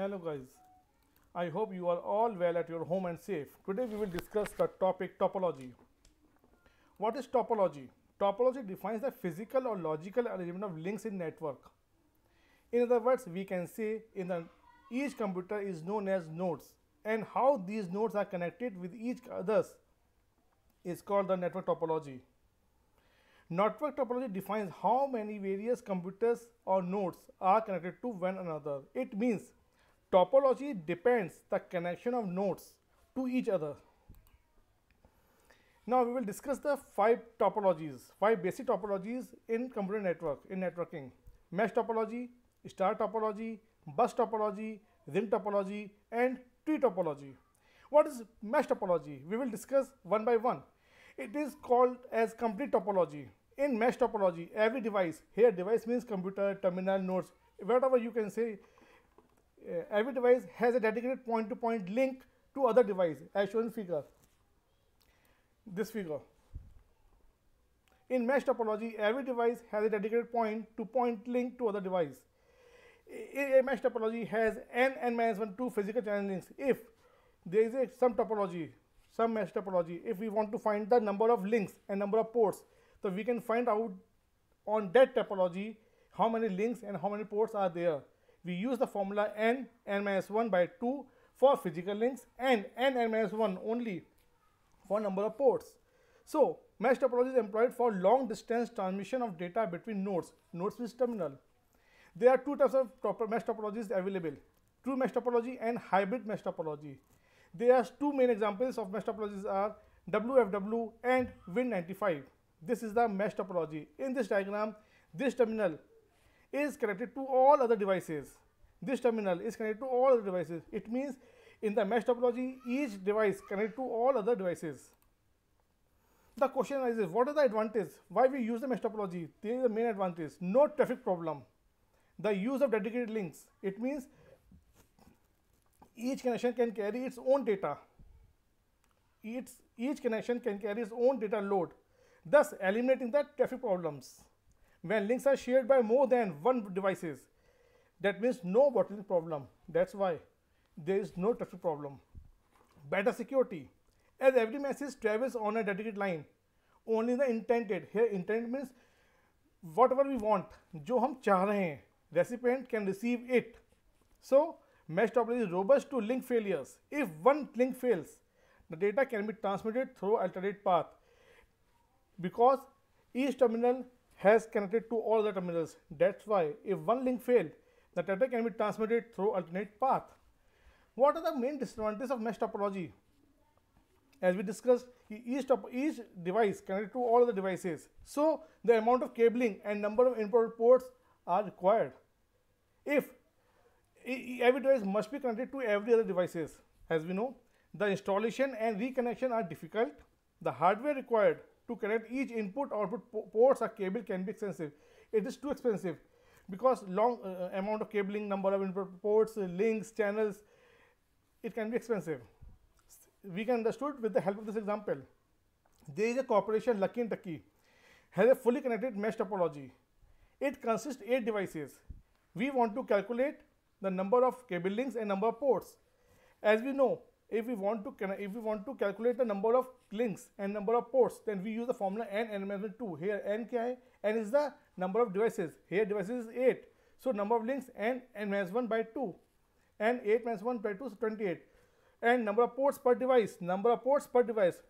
Hello guys, I hope you are all well at your home and safe. Today we will discuss the topic topology. What is topology? Topology defines the physical or logical arrangement of links in network. In other words, we can say in the each computer is known as nodes and how these nodes are connected with each others is called the network topology. Network topology defines how many various computers or nodes are connected to one another. It means Topology depends the connection of nodes to each other. Now, we will discuss the five topologies, five basic topologies in computer network, in networking. Mesh topology, star topology, bus topology, ring topology and tree topology. What is mesh topology? We will discuss one by one. It is called as complete topology. In mesh topology, every device, here device means computer, terminal, nodes, whatever you can say, uh, every device has a dedicated point to point link to other device as shown in figure this figure in mesh topology every device has a dedicated point to point link to other device a mesh topology has n n minus 1 2 physical channel links if there is a, some topology some mesh topology if we want to find the number of links and number of ports so we can find out on that topology how many links and how many ports are there we use the formula n n minus 1 by 2 for physical links and n n minus 1 only for number of ports. So, mesh topology is employed for long distance transmission of data between nodes, nodes means terminal. There are two types of top mesh topologies available, true mesh topology and hybrid mesh topology. There are two main examples of mesh topologies are WFW and Win95. This is the mesh topology. In this diagram, this terminal is connected to all other devices. This terminal is connected to all other devices. It means in the mesh topology, each device connected to all other devices. The question is, what are the advantages? Why we use the mesh topology? There is the main advantage. No traffic problem. The use of dedicated links. It means each connection can carry its own data. Each, each connection can carry its own data load, thus eliminating the traffic problems when links are shared by more than one devices that means no bottleneck problem that's why there is no traffic problem better security as every message travels on a dedicated line only the intended here intended means whatever we want जो हम चाह रहे recipient can receive it so mesh topology is robust to link failures if one link fails the data can be transmitted through alternate path because each terminal has connected to all the terminals. That's why if one link failed, the data can be transmitted through alternate path. What are the main disadvantages of mesh topology? As we discussed, each, top, each device connected to all the devices. So, the amount of cabling and number of input ports are required. If every device must be connected to every other devices, as we know, the installation and reconnection are difficult. The hardware required to connect each input output po ports or cable can be expensive. It is too expensive because long uh, amount of cabling, number of input ports, uh, links, channels, it can be expensive. We can understood with the help of this example. There is a corporation Lucky in Kentucky has a fully connected mesh topology. It consists 8 devices. We want to calculate the number of cable links and number of ports. As we know, if we want to if we want to calculate the number of links and number of ports then we use the formula n n minus 2 here n kya hai n is the number of devices here devices is 8 so number of links n n minus 1 by 2 and 8 minus 1 by 2 so 28 and number of ports per device number of ports per device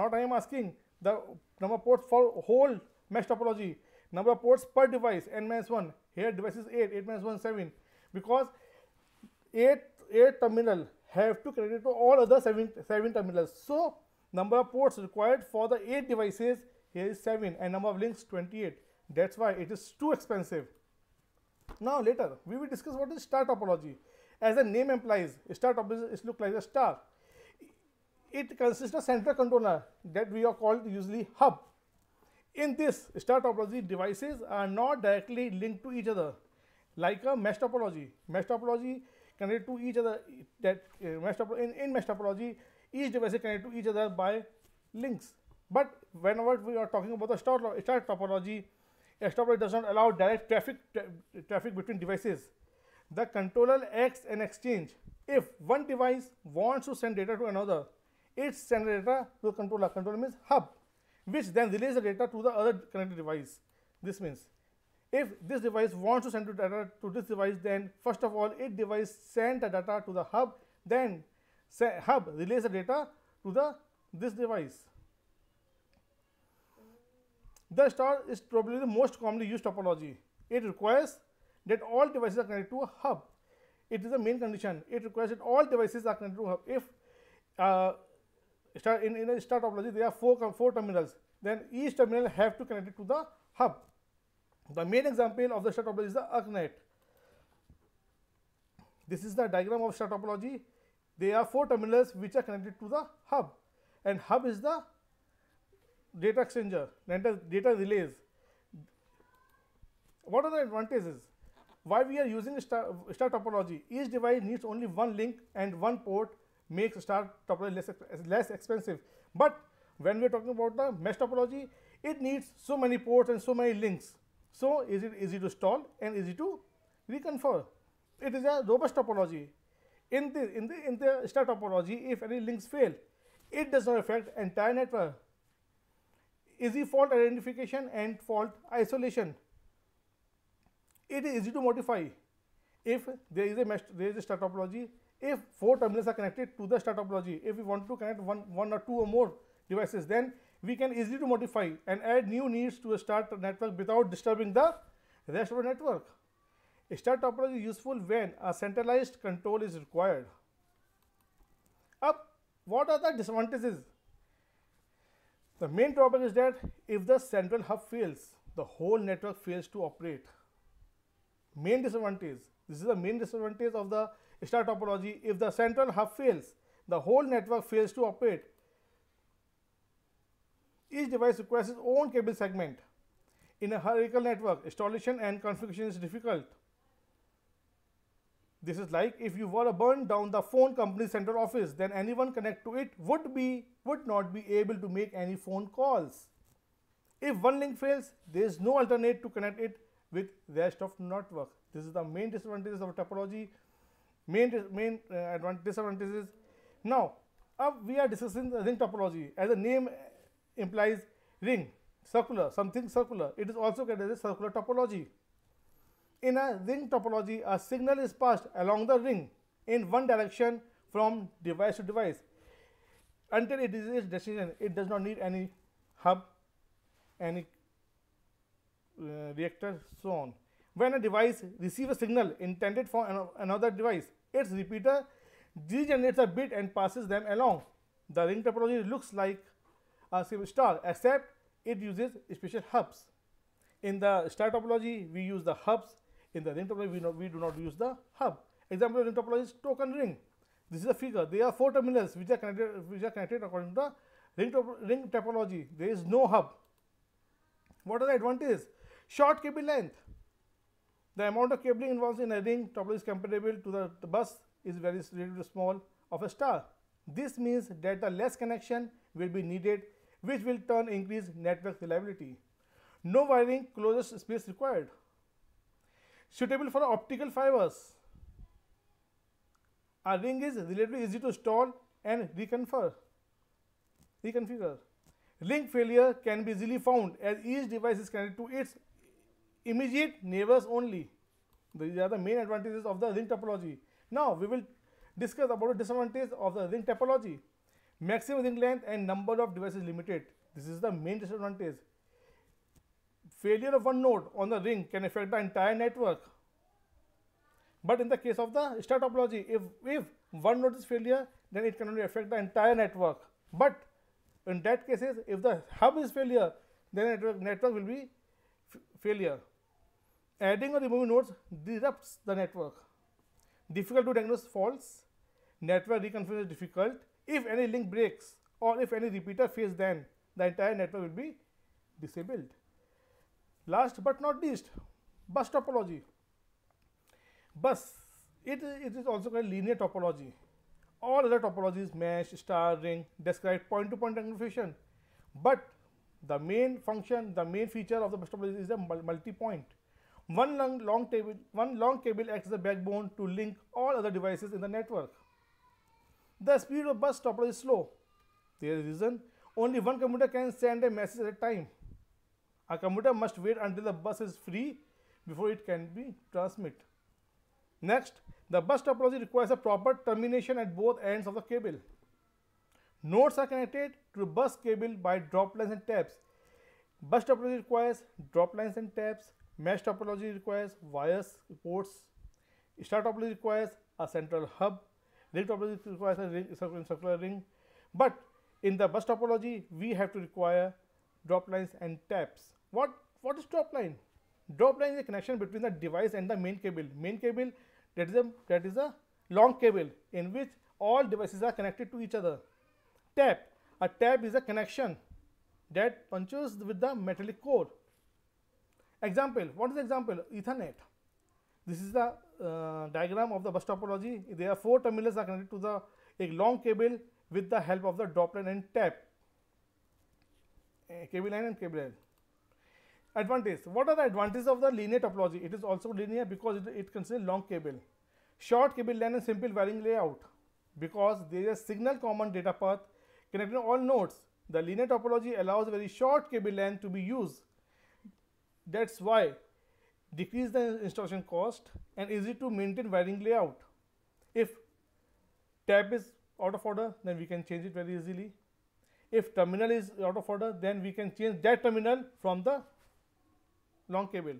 not i am asking the number of ports for whole mesh topology number of ports per device n minus 1 here device is 8 8 minus 1 7 because 8 8 terminal have to connect to all other 7, seven terminals. So, number of ports required for the 8 devices here is 7 and number of links 28. That's why it is too expensive. Now later, we will discuss what is star topology. As the name implies, star topology is look like a star. It consists of central controller that we are called usually hub. In this star topology, devices are not directly linked to each other like a mesh topology. Mesh topology connected to each other that uh, in, in mesh topology each device is connected to each other by links but whenever we are talking about the star, topology a star topology does not allow direct traffic tra traffic between devices the controller acts an exchange if one device wants to send data to another it sends data to the controller controller means hub which then relays the data to the other connected device this means if this device wants to send the data to this device, then first of all, it device send the data to the hub, then hub relays the data to the this device. The star is probably the most commonly used topology. It requires that all devices are connected to a hub. It is the main condition. It requires that all devices are connected to a hub. If uh, star in, in a star topology, there are four, four terminals, then each terminal have to connect it to the hub. The main example of the star topology is the ArcNet. This is the diagram of star topology. There are four terminals which are connected to the hub and hub is the data exchanger, data, data relays. What are the advantages? Why we are using star, star topology? Each device needs only one link and one port makes star topology less, less expensive. But when we are talking about the mesh topology, it needs so many ports and so many links. So, is it easy to stall and easy to reconfigure. It is a robust topology. In the, in the, in the star topology, if any links fail, it does not affect entire network. Easy fault identification and fault isolation. It is easy to modify if there is a mesh, there is a star topology. If four terminals are connected to the star topology, if we want to connect one, one or two or more devices, then we can easily to modify and add new needs to a start network without disturbing the rest of the network. A star topology is useful when a centralized control is required. Up, what are the disadvantages? The main drawback is that if the central hub fails, the whole network fails to operate. Main disadvantage, this is the main disadvantage of the star topology. If the central hub fails, the whole network fails to operate each device requires its own cable segment. In a hierarchical network, installation and configuration is difficult. This is like if you were to burn down the phone company central office, then anyone connect to it would be would not be able to make any phone calls. If one link fails, there is no alternate to connect it with the rest of network. This is the main disadvantages of topology. Main main uh, disadvantages. Now, uh, we are discussing the ring topology. As the name implies ring, circular, something circular. It is also called as a circular topology. In a ring topology, a signal is passed along the ring in one direction from device to device until it is its destination. It does not need any hub, any uh, reactor, so on. When a device receives a signal intended for an another device, its repeater degenerates a bit and passes them along. The ring topology looks like uh, star except it uses special hubs. In the star topology, we use the hubs. In the ring topology, we, we do not use the hub. Example of ring topology is token ring. This is a figure. There are four terminals which are connected, which are connected according to the ring, top, ring topology. There is no hub. What are the advantages? Short cable length. The amount of cabling involved in a ring topology is comparable to the, the bus is very little small of a star. This means that the less connection will be needed which will turn increase network reliability. No wiring closest space required. Suitable for optical fibers. A ring is relatively easy to install and reconfigure. reconfigure. Link failure can be easily found as each device is connected to its immediate neighbors only. These are the main advantages of the ring topology. Now, we will discuss about the disadvantages of the ring topology. Maximum ring length and number of devices limited. This is the main disadvantage. Failure of one node on the ring can affect the entire network. But in the case of the star topology, if, if one node is failure, then it can only affect the entire network. But in that cases, if the hub is failure, then network, network will be failure. Adding or removing nodes disrupts the network. Difficult to diagnose faults. Network reconfiguration is difficult. If any link breaks or if any repeater fails then the entire network will be disabled. Last but not least, bus topology. Bus, it, it is also called linear topology. All other topologies, mesh, star, ring, describe point-to-point magnification. But the main function, the main feature of the bus topology is the multi-point. One long, long, table, one long cable acts as a backbone to link all other devices in the network. The speed of bus stopper is slow. There is reason only one commuter can send a message at a time. A commuter must wait until the bus is free before it can be transmitted. Next, the bus topology requires a proper termination at both ends of the cable. Nodes are connected to the bus cable by drop lines and taps. Bus topology requires drop lines and taps. Mesh topology requires wires, ports. Star topology requires a central hub ring topology requires a ring, circular, circular ring, but in the bus topology we have to require drop lines and taps. What what is drop line? Drop line is a connection between the device and the main cable. Main cable that is a that is a long cable in which all devices are connected to each other. Tap a tap is a connection that punches with the metallic core. Example, what is the example? Ethernet. This is the uh, diagram of the bus topology. There are four terminals are connected to the a long cable with the help of the drop line and tap, uh, cable line and cable line. Advantage. What are the advantages of the linear topology? It is also linear because it, it contains long cable, short cable line and simple wiring layout because there is a signal common data path connecting all nodes. The linear topology allows very short cable length to be used. That's why decrease the installation cost and easy to maintain wiring layout. If tab is out of order then we can change it very easily. If terminal is out of order then we can change that terminal from the long cable.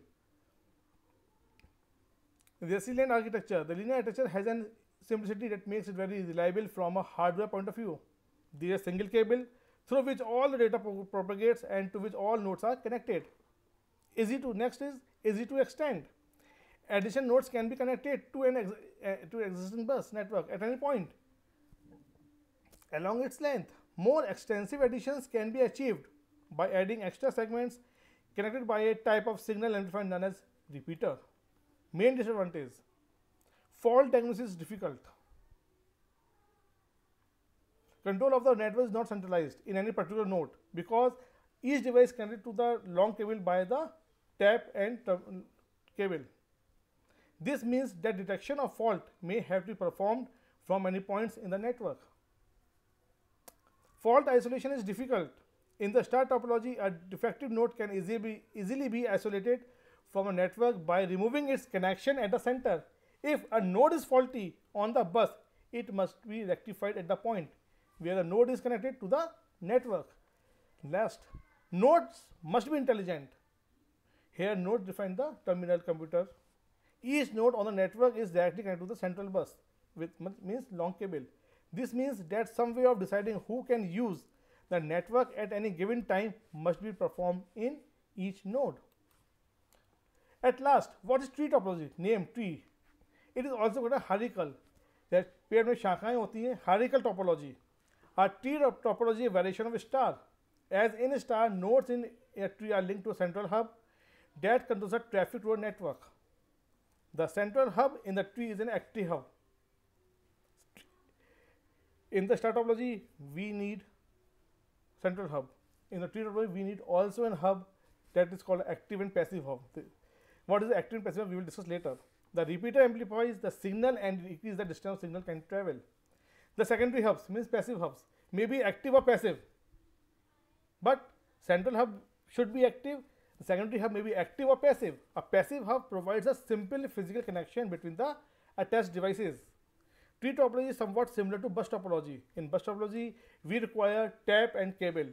Resilient architecture. The linear architecture has an simplicity that makes it very reliable from a hardware point of view. There is a single cable through which all the data propagates and to which all nodes are connected. Easy to next is easy to extend. Addition nodes can be connected to an ex uh, to existing bus network at any point along its length. More extensive additions can be achieved by adding extra segments connected by a type of signal amplifier known as repeater. Main disadvantage fault diagnosis is difficult. Control of the network is not centralized in any particular node because each device connected to the long cable by the tap and cable. This means that detection of fault may have to be performed from many points in the network. Fault isolation is difficult. In the star topology, a defective node can easily be, easily be isolated from a network by removing its connection at the center. If a node is faulty on the bus, it must be rectified at the point where the node is connected to the network. Last, nodes must be intelligent. Here node define the terminal computer. Each node on the network is directly connected to the central bus with means long cable. This means that some way of deciding who can use the network at any given time must be performed in each node. At last, what is tree topology? Name tree. It is also called a hierarchical. That पेड़ में शाखाएं होती हैं हारिकल topology variation of a star. As in a star, nodes in a tree are linked to a central hub. that controls the traffic road network. The central hub in the tree is an active hub. In the star topology, we need central hub. In the tree topology, we need also an hub that is called active and passive hub. The, what is active and passive hub? We will discuss later. The repeater amplifies the signal and increases the distance of signal can travel. The secondary hubs means passive hubs may be active or passive, but central hub should be active the secondary hub may be active or passive. A passive hub provides a simple physical connection between the attached devices. Tree topology is somewhat similar to bus topology. In bus topology, we require tap and cable.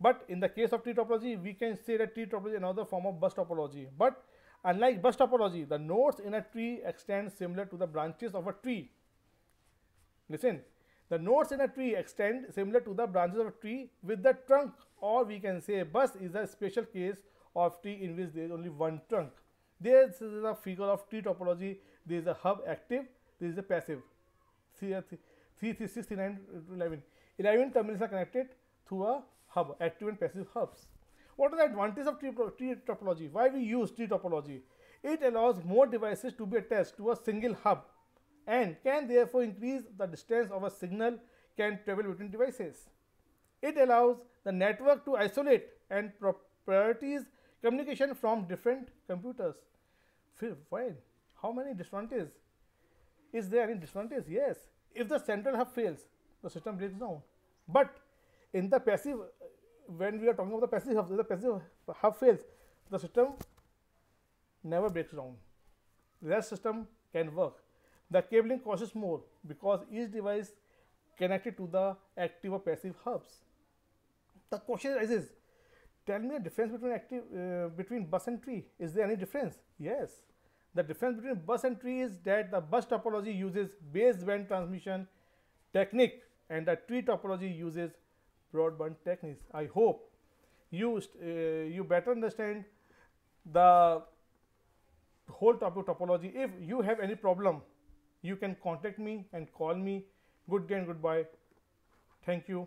But in the case of tree topology, we can say that tree topology is another form of bus topology. But unlike bus topology, the nodes in a tree extend similar to the branches of a tree. Listen, the nodes in a tree extend similar to the branches of a tree with the trunk or we can say bus is a special case of tree in which there is only one trunk. This is a figure of tree topology. There is a hub active, there is a passive. See uh, 3, 369 3 uh, 11. 11 terminals are connected through a hub, active and passive hubs. What are the advantages of tree, tree topology? Why we use tree topology? It allows more devices to be attached to a single hub and can therefore increase the distance of a signal can travel between devices. It allows the network to isolate and prioritize communication from different computers. Fine. How many disadvantages? Is there any disadvantages? Yes. If the central hub fails, the system breaks down. But in the passive, when we are talking about the passive hub, the passive hub fails, the system never breaks down. Less system can work. The cabling costs more because each device connected to the active or passive hubs the question arises tell me the difference between active uh, between bus and tree is there any difference yes the difference between bus and tree is that the bus topology uses baseband transmission technique and the tree topology uses broadband techniques i hope you uh, you better understand the whole topic topology if you have any problem you can contact me and call me good day and goodbye thank you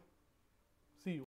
see you